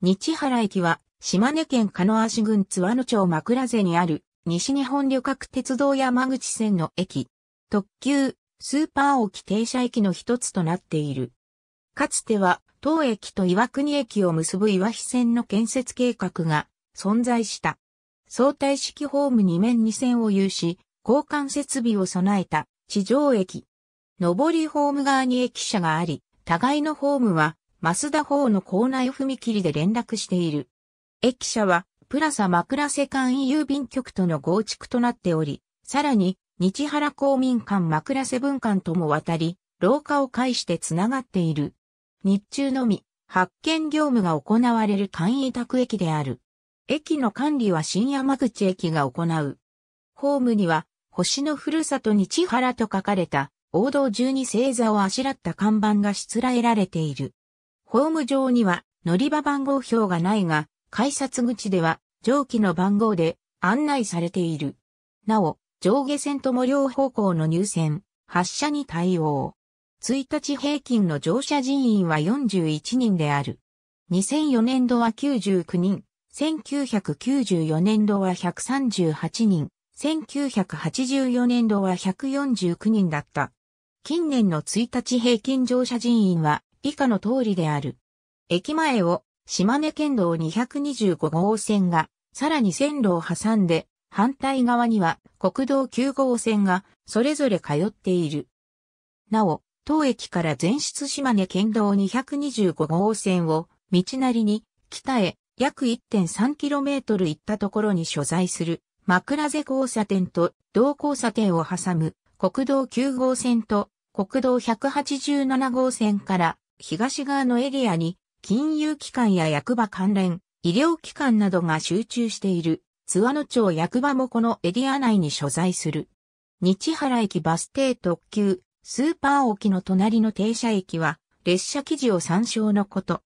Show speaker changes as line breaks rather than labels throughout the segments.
日原駅は、島根県鹿野足郡津和野町枕瀬にある、西日本旅客鉄道山口線の駅。特急、スーパー沖停車駅の一つとなっている。かつては、当駅と岩国駅を結ぶ岩日線の建設計画が存在した。相対式ホーム2面2線を有し、交換設備を備えた地上駅。上りホーム側に駅舎があり、互いのホームは増田法の構内踏切で連絡している。駅舎は、プラサ枕瀬間郵便局との合築となっており、さらに、日原公民館枕瀬分館とも渡り、廊下を介してつながっている。日中のみ、発見業務が行われる簡易宅駅である。駅の管理は新山口駅が行う。ホームには、星のふるさと日原と書かれた、王道十二星座をあしらった看板がしつらえられている。ホーム上には乗り場番号表がないが、改札口では上記の番号で案内されている。なお、上下線とも両方向の入線、発車に対応。1日平均の乗車人員は41人である。2004年度は99人、1994年度は138人、1984年度は149人だった。近年の1日平均乗車人員は以下の通りである。駅前を島根県道225号線が、さらに線路を挟んで、反対側には国道9号線がそれぞれ通っている。なお、当駅から全出島根県道225号線を道なりに北へ約 1.3km 行ったところに所在する枕瀬交差点と同交差点を挟む国道9号線と国道187号線から東側のエリアに金融機関や役場関連、医療機関などが集中している、津和野町役場もこのエリア内に所在する。日原駅バス停特急、スーパー沖の隣の停車駅は、列車記事を参照のこと。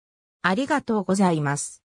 ありがとうございます。